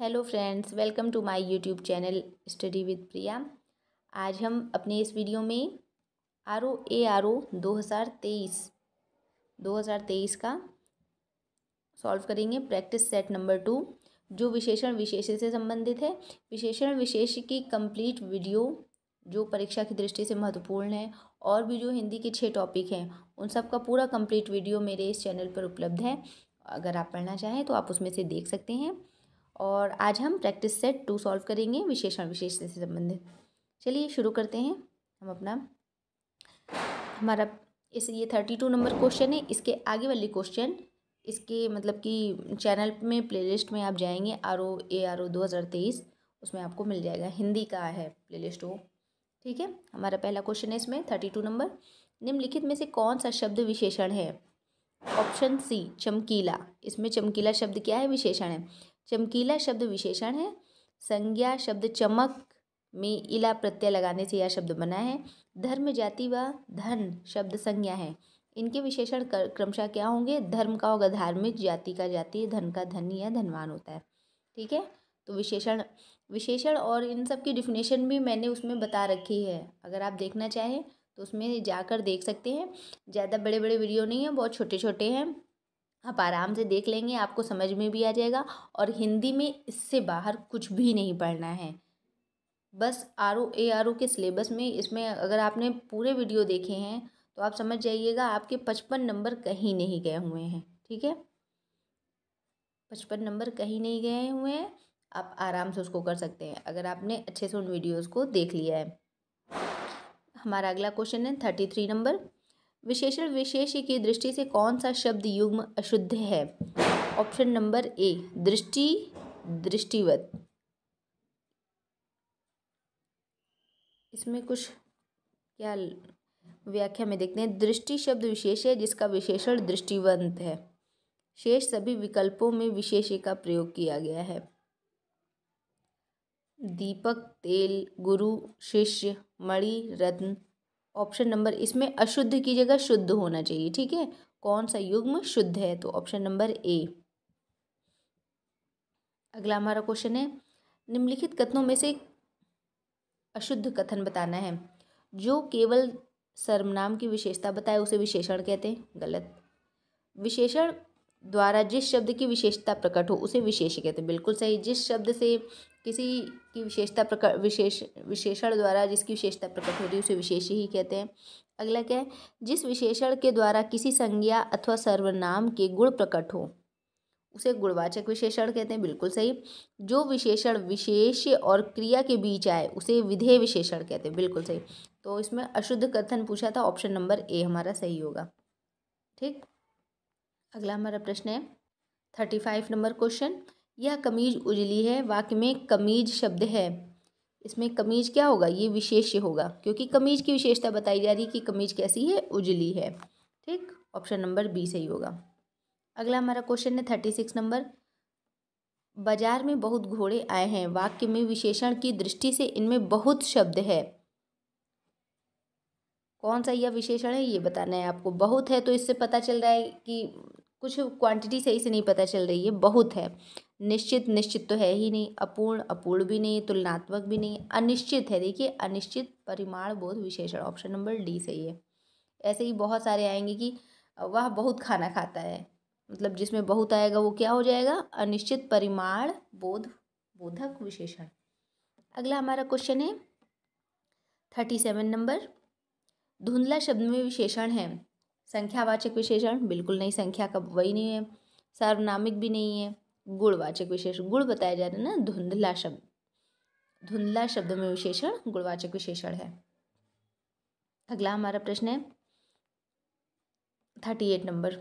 hello friends welcome to my YouTube channel study with Priya आज हम अपने इस वीडियो में R O A R O दो हज़ार तेईस दो हज़ार तेईस का सॉल्व करेंगे प्रैक्टिस सेट नंबर टू जो विशेषण विशेष से संबंधित है विशेषण विशेष की कंप्लीट वीडियो जो परीक्षा की दृष्टि से महत्वपूर्ण है और भी जो हिंदी के छः टॉपिक हैं उन सब का पूरा कंप्लीट वीडियो मेरे इस चैनल पर उपलब्ध है अगर आप पढ़ना चाहें तो आप उसमें से देख सकते हैं और आज हम प्रैक्टिस सेट टू सॉल्व करेंगे विशेषण विशेष से संबंधित चलिए शुरू करते हैं हम अपना हमारा इस ये थर्टी टू नंबर क्वेश्चन है इसके आगे वाले क्वेश्चन इसके मतलब कि चैनल में प्लेलिस्ट में आप जाएंगे R O A R O दो हज़ार तेईस उसमें आपको मिल जाएगा हिंदी का है लिस्ट वो ठीक है हमारा पहला क्वेश्चन है इसमें थर्टी टू नंबर निम्नलिखित में से कौन सा शब्द विशेषण है ऑप्शन सी चमकीला इसमें चमकीला शब्द क्या है विशेषण है चमकीला शब्द विशेषण है संज्ञा शब्द चमक में इला प्रत्यय लगाने से यह शब्द बना है धर्म जाति व धन शब्द संज्ञा है इनके विशेषण क्रमशः क्या होंगे धर्म का होगा धार्मिक जाति का जाति धन का धनी या धनवान होता है ठीक है तो विशेषण विशेषण और इन सब की डिफिनेशन भी मैंने उसमें बता रखी है अगर आप देखना चाहें तो उसमें जाकर देख सकते हैं ज़्यादा बड़े बड़े वीडियो नहीं हैं बहुत छोटे छोटे हैं आप आराम से देख लेंगे आपको समझ में भी आ जाएगा और हिंदी में इससे बाहर कुछ भी नहीं पढ़ना है बस R O A R O के सिलेबस में इसमें अगर आपने पूरे वीडियो देखे हैं तो आप समझ जाइएगा आपके पचपन नंबर कहीं नहीं गए हुए हैं ठीक है पचपन नंबर कहीं नहीं गए हुए हैं आप आराम से उसको कर सकते हैं अगर आपने अच्छे से उन वीडियोज़ को देख लिया है हमारा अगला क्वेश्चन है थर्टी थ्री नंबर विशेषण विशेष की दृष्टि से कौन सा शब्द युग्म अशुद्ध है ऑप्शन नंबर ए दृष्टि दृष्टिवत इसमें कुछ क्या व्याख्या में देखते हैं दृष्टि शब्द विशेष है जिसका विशेषण दृष्टिवंत है शेष सभी विकल्पों में विशेष का प्रयोग किया गया है दीपक तेल गुरु शिष्य मणि रत्न ऑप्शन नंबर इसमें अशुद्ध की जगह शुद्ध होना चाहिए ठीक है कौन सा युग्म शुद्ध है तो ऑप्शन नंबर ए अगला हमारा क्वेश्चन है निम्नलिखित कथनों में से अशुद्ध कथन बताना है जो केवल सर्वनाम की विशेषता बताए उसे विशेषण कहते हैं गलत विशेषण द्वारा जिस शब्द की विशेषता प्रकट हो उसे विशेष कहते हैं बिल्कुल सही जिस शब्द से किसी की विशेषता प्रकट विशेष विशेषण द्वारा जिसकी विशेषता प्रकट होती है उसे विशेष ही कहते हैं अगला क्या है जिस विशेषण के द्वारा किसी संज्ञा अथवा सर्वनाम के गुण प्रकट हो उसे गुणवाचक विशेषण कहते हैं बिल्कुल सही जो विशेषण विशेष और क्रिया के बीच आए उसे विधेय विशेषण कहते हैं बिल्कुल सही तो इसमें अशुद्ध कथन पूछा था ऑप्शन नंबर ए हमारा सही होगा ठीक अगला हमारा प्रश्न है थर्टी फाइव नंबर क्वेश्चन यह कमीज उजली है वाक्य में कमीज शब्द है इसमें कमीज क्या होगा ये विशेष्य होगा क्योंकि कमीज की विशेषता बताई जा रही है कि कमीज कैसी है उजली है ठीक ऑप्शन नंबर बी सही होगा अगला हमारा क्वेश्चन है थर्टी सिक्स नंबर बाजार में बहुत घोड़े आए हैं वाक्य में विशेषण की दृष्टि से इनमें बहुत शब्द है कौन सा यह विशेषण है ये बताना है आपको बहुत है तो इससे पता चल रहा है कि कुछ क्वांटिटी सही से नहीं पता चल रही है बहुत है निश्चित निश्चित तो है ही नहीं अपूर्ण अपूर्ण भी नहीं तुलनात्मक भी नहीं अनिश्चित है देखिए अनिश्चित परिमाण बोध विशेषण ऑप्शन नंबर डी सही है ऐसे ही बहुत सारे आएंगे कि वह बहुत खाना खाता है मतलब जिसमें बहुत आएगा वो क्या हो जाएगा अनिश्चित परिमाण बोध बोधक विशेषण अगला हमारा क्वेश्चन है थर्टी सेवन नंबर धुंधला शब्द में विशेषण है संख्यावाचक विशेषण बिल्कुल नहीं संख्या का वही नहीं है सार्वनामिक भी नहीं है गुणवाचक विशेषण गुण बताया जा रहा है ना धुंधला शब्द धुंधला शब्द में विशेषण गुणवाचक विशेषण है अगला हमारा प्रश्न है थर्टी एट नंबर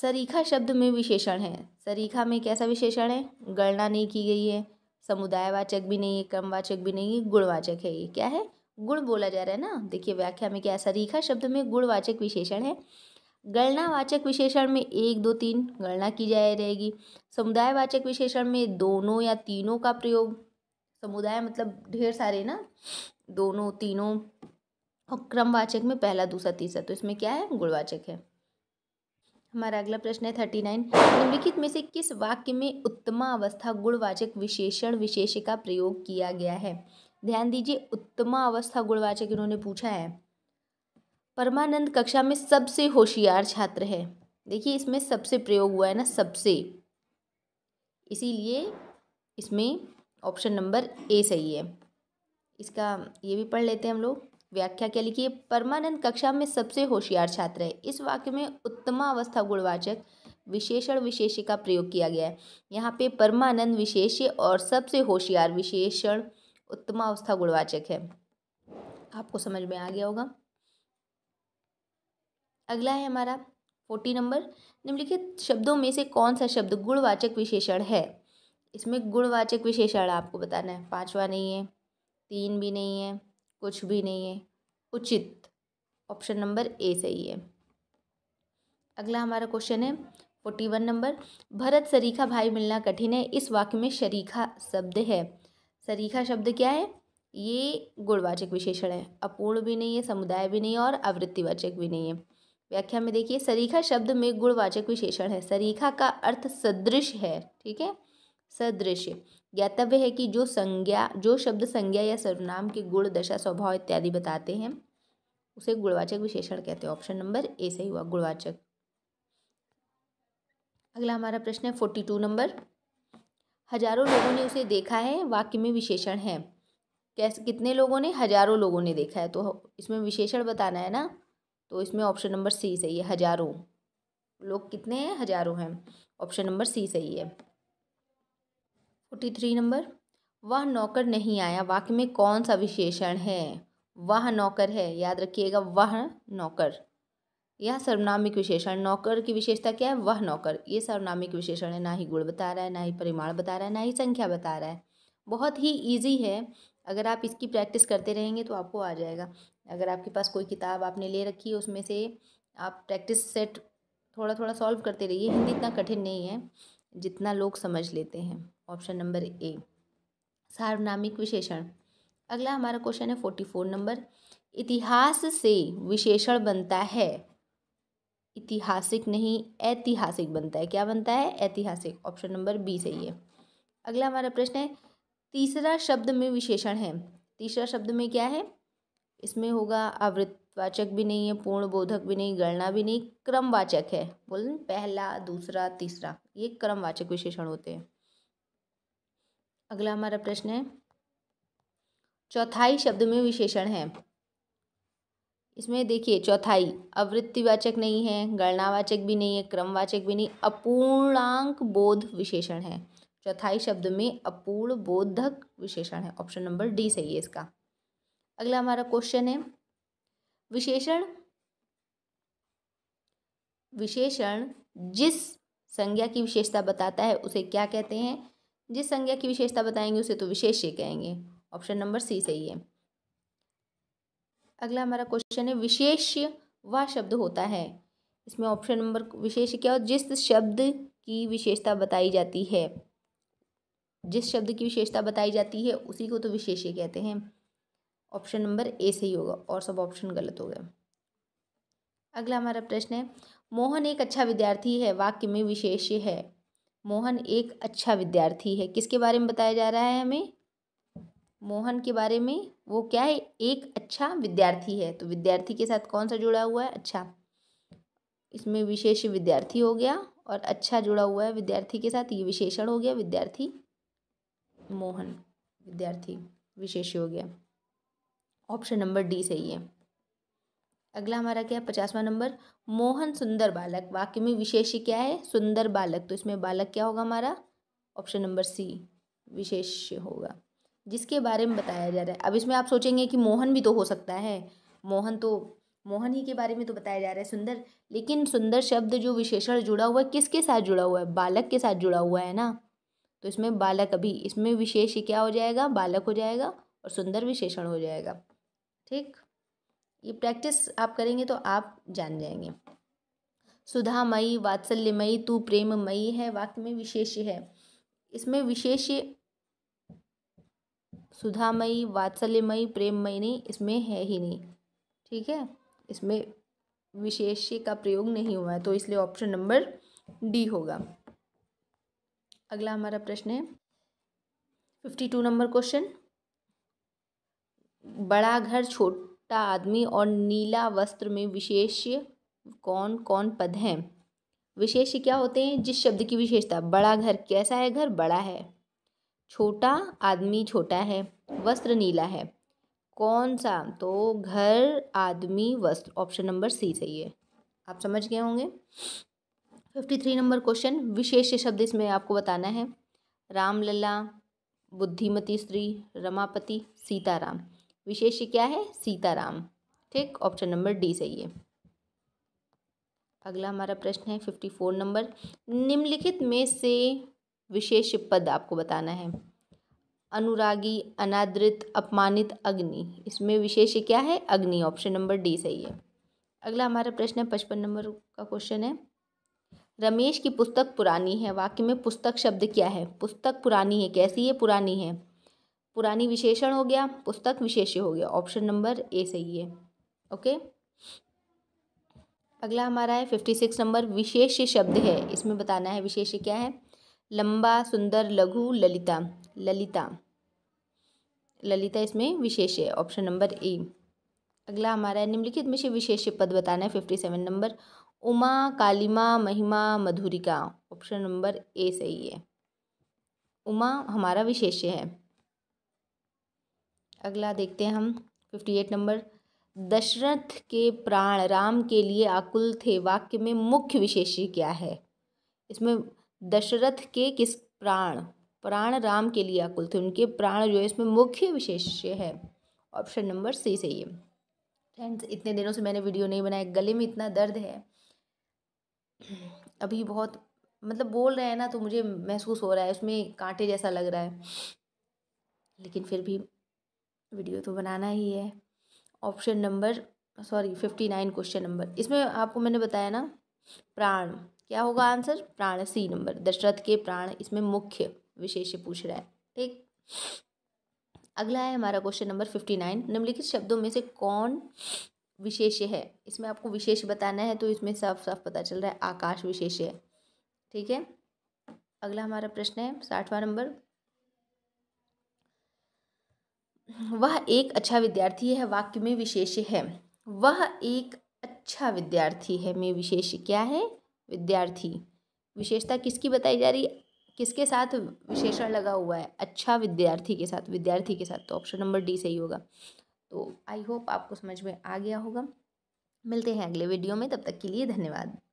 सरीखा शब्द में विशेषण है सरीखा में कैसा विशेषण है गणना नहीं की गई है समुदायवाचक भी नहीं है क्रमवाचक भी नहीं है गुणवाचक है ये क्या है गुण बोला जा रहा है ना देखिए व्याख्या में क्या सरीखा शब्द में गुणवाचक विशेषण है गणनावाचक विशेषण में एक दो तीन गणना की जाए रहेगी समुदायवाचक विशेषण में दोनों या तीनों का प्रयोग समुदाय मतलब ढेर सारे ना दोनों तीनों और क्रमवाचक में पहला दूसरा तीसरा तो इसमें क्या है गुणवाचक है हमारा अगला प्रश्न है थर्टी नाइन निम्नलिखित में से किस वाक्य में उत्तमा अवस्था गुणवाचक विशेषण विशेष का प्रयोग किया गया है ध्यान दीजिए उत्तमा अवस्था गुणवाचक इन्होंने पूछा है परमानंद कक्षा में सबसे होशियार छात्र है देखिए इसमें सबसे प्रयोग हुआ है ना सबसे इसीलिए इसमें ऑप्शन नंबर ए सही है इसका ये भी पढ़ लेते हैं हम लोग व्याख्या क्या लिखिए परमानंद कक्षा में सबसे होशियार छात्र है इस वाक्य में उत्तमा अवस्था गुणवाचक विशेषण विशेष्य का प्रयोग किया गया है यहाँ पे परमानंद विशेष्य और सबसे होशियार विशेषण उत्तमा अवस्था गुणवाचक है आपको समझ में आ गया होगा अगला है हमारा फोर्टी नंबर निम्नलिखित शब्दों में से कौन सा शब्द गुणवाचक विशेषण है इसमें गुणवाचक विशेषण आपको बताना है पांचवा नहीं है तीन भी नहीं है कुछ भी नहीं है उचित ऑप्शन नंबर ए सही है अगला हमारा क्वेश्चन है फोर्टी वन नंबर भरत सरीखा भाई मिलना कठिन है इस वाक्य में शरीखा शब्द है सरीखा शब्द क्या है ये गुणवाचक विशेषण है अपूर्ण भी नहीं है समुदाय भी नहीं है और आवृत्तिवाचक भी नहीं है व्याख्या में देखिए सरीखा शब्द में गुणवाचक विशेषण है सरीखा का अर्थ सदृश है ठीक है सदृश ज्ञातव्य है कि जो संज्ञा जो शब्द संज्ञा या सर्वनाम के गुण दशा स्वभाव इत्यादि बताते हैं उसे गुणवाचक विशेषण कहते हैं ऑप्शन नंबर ए सही हुआ गुणवाचक अगला हमारा प्रश्न है फोर्टी टू नंबर हजारों लोगों ने उसे देखा है वाक्य में विशेषण है कैसे कितने लोगों ने हजारों लोगों ने देखा है तो इसमें विशेषण बताना है ना तो इसमें ऑप्शन नंबर सी सही है हज़ारों लोग कितने हैं हज़ारों हैं ऑप्शन नंबर सी सही है फोर्टी थ्री नंबर वह नौकर नहीं आया वाक्य में कौन सा विशेषण है वह नौकर है याद रखिएगा वह नौकर यह सर्वनामिक विशेषण नौकर की विशेषता क्या है वह नौकर ये सर्वनामिक विशेषण है ना ही गुण बता रहा है ना ही परिमाण बता रहा है ना ही संख्या बता रहा है बहुत ही ईजी है अगर आप इसकी प्रैक्टिस करते रहेंगे तो आपको आ जाएगा अगर आपके पास कोई किताब आपने ले रखी है उसमें से आप प्रैक्टिस सेट थोड़ा थोड़ा सॉल्व करते रहिए हिंदी इतना कठिन नहीं है जितना लोग समझ लेते हैं ऑप्शन नंबर ए सार्वनामिक विशेषण अगला हमारा क्वेश्चन है फोर्टी फोर नंबर इतिहास से विशेषण बनता है इतिहासिक नहीं ऐतिहासिक बनता है क्या बनता है ऐतिहासिक ऑप्शन नंबर बी सही है अगला हमारा प्रश्न है तीसरा शब्द में विशेषण है तीसरा शब्द में क्या है इसमें होगा आवृतवाचक भी नहीं है पूर्ण बोधक भी नहीं गणना भी नहीं क्रमवाचक है बोल पहला दूसरा तीसरा ये क्रमवाचक विशेषण होते हैं अगला हमारा प्रश्न है चौथाई शब्द में विशेषण है इसमें देखिए चौथाई आवृत्तिवाचक नहीं है गणनावाचक भी नहीं है क्रमवाचक भी नहीं अपूर्णांक बोध विशेषण है चौथाई शब्द में अपूर्ण बोधक विशेषण है ऑप्शन नंबर डी सही है इसका अगला हमारा क्वेश्चन है विशेषण विशेषण जिस संज्ञा की विशेषता बताता है उसे क्या कहते हैं जिस संज्ञा की विशेषता बताएंगे उसे तो विशेष्य कहेंगे ऑप्शन नंबर सी सही है अगला हमारा क्वेश्चन है विशेष्य वह शब्द होता है इसमें ऑप्शन नंबर विशेष क्या हो जिस शब्द की विशेषता बताई जाती है जिस शब्द की विशेषता बताई जाती है उसी को तो विशेष्य कहते हैं ऑप्शन नंबर ए सही होगा और सब ऑप्शन गलत हो गया अगला हमारा प्रश्न है मोहन एक अच्छा विद्यार्थी है वाक्य में विशेष है मोहन एक अच्छा विद्यार्थी है किसके बारे में बताया जा रहा है हमें मोहन के बारे में वो क्या है एक अच्छा विद्यार्थी है तो विद्यार्थी के साथ कौन सा जुड़ा हुआ है अच्छा इसमें विशेष विद्यार्थी हो गया और अच्छा जुड़ा हुआ है विद्यार्थी के साथ ये विशेषण हो गया विद्यार्थी मोहन विद्यार्थी विशेष हो गया ऑप्शन नंबर डी सही है अगला हमारा क्या है पचासवा नंबर मोहन सुंदर बालक वाक्य में विशेष क्या है सुंदर बालक तो इसमें बालक क्या होगा हमारा ऑप्शन नंबर सी विशेष होगा जिसके बारे में बताया जा रहा है अब इसमें आप सोचेंगे कि मोहन भी तो हो सकता है मोहन तो मोहन ही के बारे में तो बताया जा रहा है सुंदर लेकिन सुंदर शब्द जो विशेषण जुड़ा हुआ है किसके साथ जुड़ा हुआ है बालक के साथ जुड़ा हुआ है ना तो इसमें बालक अभी इसमें विशेष क्या हो जाएगा बालक हो जाएगा और सुंदर विशेषण हो जाएगा ठीक ये प्रैक्टिस आप करेंगे तो आप जान जाएंगे सुधामयी वात्सल्यमयी तू प्रेमयी है वाक्य में विशेष है इसमें विशेष सुधामयी वात्सल्यमयी प्रेममयी नहीं इसमें है ही नहीं ठीक है इसमें विशेष का प्रयोग नहीं हुआ है तो इसलिए ऑप्शन नंबर डी होगा अगला हमारा प्रश्न है फिफ्टी टू नंबर क्वेश्चन बड़ा घर छोटा आदमी और नीला वस्त्र में विशेष कौन कौन पद हैं विशेष क्या होते हैं जिस शब्द की विशेषता बड़ा घर कैसा है घर बड़ा है छोटा आदमी छोटा है वस्त्र नीला है कौन सा तो घर आदमी वस्त्र ऑप्शन नंबर सी सही है आप समझ गए होंगे फिफ्टी थ्री नंबर क्वेश्चन विशेष शब्द इसमें आपको बताना है रामलला बुद्धिमती स्त्री रमापति सीताराम विशेष क्या है सीताराम ठीक ऑप्शन नंबर डी सही है अगला हमारा प्रश्न है फिफ्टी फोर नंबर निम्नलिखित में से विशेष पद आपको बताना है अनुरागी अनादृत अपमानित अग्नि इसमें विशेष क्या है अग्नि ऑप्शन नंबर डी सही है अगला हमारा प्रश्न है पचपन नंबर का क्वेश्चन है रमेश की पुस्तक पुरानी है वाक्य में पुस्तक शब्द क्या है पुस्तक पुरानी है कैसी है पुरानी है पुरानी विशेषण हो गया पुस्तक विशेष्य हो गया ऑप्शन नंबर ए सही है ओके अगला हमारा है फिफ्टी सिक्स नंबर विशेष्य शब्द है इसमें बताना है विशेष्य क्या है लंबा सुंदर लघु ललिता ललिता ललिता इसमें विशेष है ऑप्शन नंबर ए अगला हमारा है निम्नलिखित में से विशेष पद बताना है फिफ्टी सेवन नंबर उमा कालिमा महिमा मधुरिका ऑप्शन नंबर ए सही है उमा हमारा विशेष्य है अगला देखते हैं हम फिफ्टी एट नंबर दशरथ के प्राण राम के लिए आकुल थे वाक्य में मुख्य विशेष्य क्या है इसमें दशरथ के किस प्राण प्राण राम के लिए आकुल थे उनके प्राण जो है इसमें मुख्य विशेष्य है ऑप्शन नंबर सी सही है फ्रेंड्स इतने दिनों से मैंने वीडियो नहीं बनाया गले में इतना दर्द है अभी बहुत मतलब बोल रहे हैं ना तो मुझे महसूस हो रहा है उसमें कांटे जैसा लग रहा है लेकिन फिर भी वीडियो तो बनाना ही है option number sorry fifty nine question number इसमें आपको मैंने बताया ना प्राण क्या होगा आंसर प्राण सी नंबर दशरथ के प्राण इसमें मुख्य विशेष पूछ रहा है ठीक अगला है हमारा क्वेश्चन नंबर फिफ्टी नाइन निम्नलिखित शब्दों में से कौन विशेष है इसमें आपको विशेष बताना है तो इसमें साफ साफ पता चल रहा है आकाश विशेष है ठीक है अगला हमारा प्रश्न है साठवां नंबर वह एक अच्छा विद्यार्थी है वाक्य में विशेष है वह एक अच्छा विद्यार्थी है में विशेष क्या है विद्यार्थी विशेषता किसकी बताई जा रही है किसके साथ विशेषण लगा हुआ है अच्छा विद्यार्थी के साथ विद्यार्थी के साथ तो ऑप्शन नंबर डी सही होगा तो आई होप आपको समझ में आ गया होगा मिलते हैं अगले वीडियो में तब तक के लिए धन्यवाद